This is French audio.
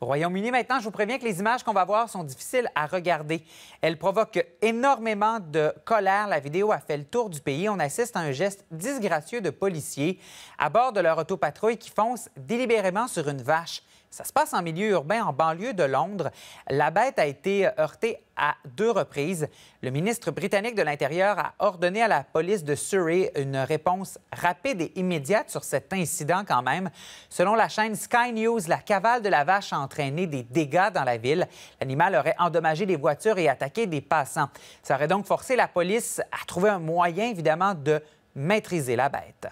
Royaume-Uni, maintenant, je vous préviens que les images qu'on va voir sont difficiles à regarder. Elles provoquent énormément de colère. La vidéo a fait le tour du pays. On assiste à un geste disgracieux de policiers à bord de leur autopatrouille qui fonce délibérément sur une vache. Ça se passe en milieu urbain, en banlieue de Londres. La bête a été heurtée à deux reprises. Le ministre britannique de l'Intérieur a ordonné à la police de Surrey une réponse rapide et immédiate sur cet incident quand même. Selon la chaîne Sky News, la cavale de la vache a entraîné des dégâts dans la ville. L'animal aurait endommagé des voitures et attaqué des passants. Ça aurait donc forcé la police à trouver un moyen, évidemment, de maîtriser la bête.